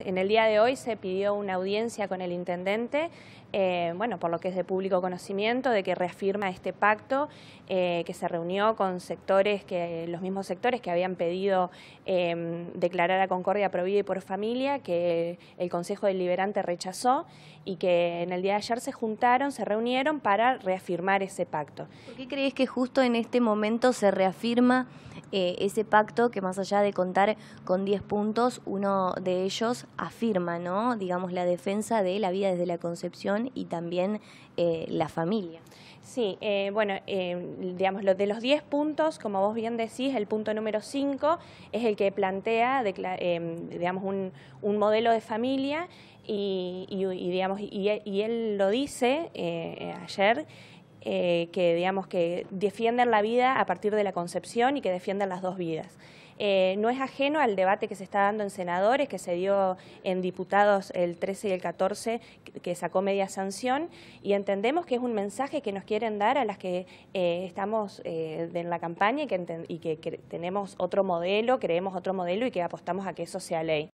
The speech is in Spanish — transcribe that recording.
En el día de hoy se pidió una audiencia con el intendente, eh, bueno, por lo que es de público conocimiento, de que reafirma este pacto, eh, que se reunió con sectores, que los mismos sectores que habían pedido em, declarar a Concordia por y por familia, que el Consejo Deliberante rechazó y que en el día de ayer se juntaron, se reunieron para reafirmar ese pacto. ¿Por qué crees que justo en este momento se reafirma eh, ese pacto que más allá de contar con 10 puntos, uno de ellos afirma, ¿no? Digamos, la defensa de la vida desde la concepción y también eh, la familia. Sí, eh, bueno, eh, digamos, de los 10 puntos, como vos bien decís, el punto número 5 es el que plantea, eh, digamos, un, un modelo de familia y, y, digamos, y, él lo dice ayer, eh, que, digamos, que defienden la vida a partir de la concepción y que defienden las dos vidas. Eh, no es ajeno al debate que se está dando en senadores, que se dio en diputados el 13 y el 14, que sacó media sanción, y entendemos que es un mensaje que nos quieren dar a las que eh, estamos en la campaña y que tenemos otro modelo, creemos otro modelo y que apostamos a que eso sea ley.